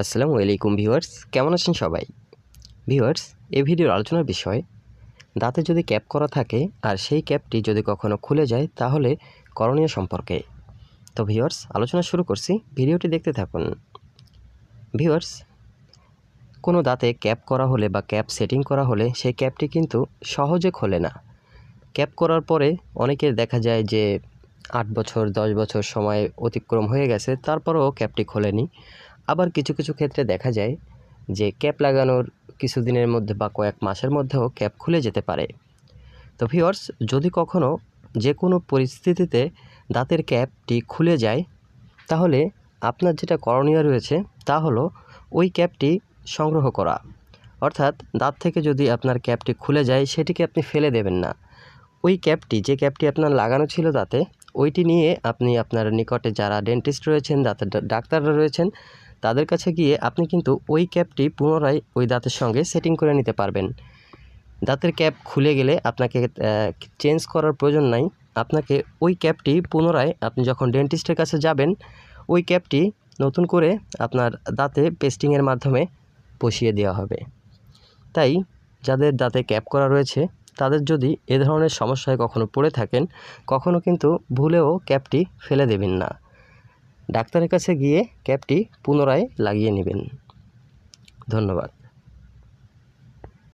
আসসালামু আলাইকুম ভিউয়ার্স কেমন আছেন সবাই ভিউয়ার্স এই ভিডিওর আলোচনার বিষয় দাঁতে যদি ক্যাপ করা থাকে আর সেই ক্যাপটি যদি কখনো খুলে যায় তাহলে করণীয় সম্পর্কে তো ভিউয়ার্স আলোচনা শুরু করছি ভিডিওটি দেখতে থাকুন ভিউয়ার্স কোনো দাঁতে ক্যাপ করা হলে বা ক্যাপ সেটিং করা হলে সেই ক্যাপটি কিন্তু সহজে খোলে না ক্যাপ করার পরে অনেকের দেখা যায় যে আট বছর দশ বছর সময় অতিক্রম হয়ে গেছে তারপরেও ক্যাপটি খোলেনি আবার কিছু কিছু ক্ষেত্রে দেখা যায় যে ক্যাপ লাগানোর কিছুদিনের মধ্যে বা কয়েক মাসের মধ্যেও ক্যাপ খুলে যেতে পারে তো ভিওর্স যদি কখনও যে কোনো পরিস্থিতিতে দাঁতের ক্যাপটি খুলে যায় তাহলে আপনার যেটা করণীয় রয়েছে তা হলো ওই ক্যাপটি সংগ্রহ করা অর্থাৎ দাঁত থেকে যদি আপনার ক্যাপটি খুলে যায় সেটিকে আপনি ফেলে দেবেন না ওই ক্যাপটি যে ক্যাপটি আপনার লাগানো ছিল দাঁতে ওইটি নিয়ে আপনি আপনার নিকটে যারা ডেন্টিস্ট রয়েছেন দাঁতের ডাক্তাররা রয়েছেন তাদের কাছে গিয়ে আপনি কিন্তু ওই ক্যাপটি পুনরায় ওই দাঁতের সঙ্গে সেটিং করে নিতে পারবেন দাঁতের ক্যাপ খুলে গেলে আপনাকে চেঞ্জ করার প্রয়োজন নাই আপনাকে ওই ক্যাপটি পুনরায় আপনি যখন ডেন্টিস্টের কাছে যাবেন ওই ক্যাপটি নতুন করে আপনার দাঁতে পেস্টিংয়ের মাধ্যমে বসিয়ে দেওয়া হবে তাই যাদের দাঁতে ক্যাপ করা রয়েছে তাদের যদি এ ধরনের সমস্যায় কখনো পড়ে থাকেন কখনো কিন্তু ভুলেও ক্যাপটি ফেলে দেবেন না ডাক্তারের কাছে গিয়ে ক্যাপটি পুনরায় লাগিয়ে নেবেন ধন্যবাদ